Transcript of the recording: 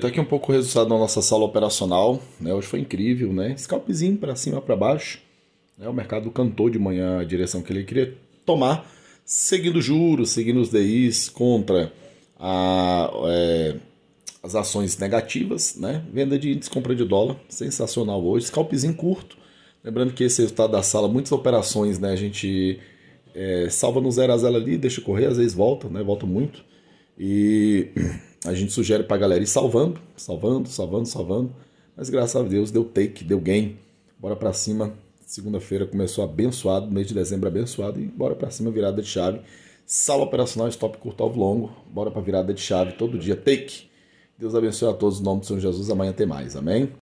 Tá aqui um pouco o resultado da nossa sala operacional, né? Hoje foi incrível, né? Scalpzinho para cima, para baixo. Né? O mercado cantou de manhã a direção que ele queria tomar, seguindo juros, seguindo os DIs contra a, é, as ações negativas, né? Venda de índice, compra de dólar, sensacional hoje. Scalpzinho curto. Lembrando que esse resultado da sala, muitas operações, né? A gente é, salva no zero a zero ali, deixa correr, às vezes volta, né? Volta muito. E a gente sugere para a galera ir salvando, salvando, salvando, salvando. Mas graças a Deus deu take, deu gain. Bora para cima. Segunda-feira começou abençoado, mês de dezembro abençoado e bora para cima virada de chave. Sala operacional stop curto ao longo. Bora para virada de chave todo dia take. Deus abençoe a todos, em nome do Senhor Jesus. Amanhã tem mais. Amém.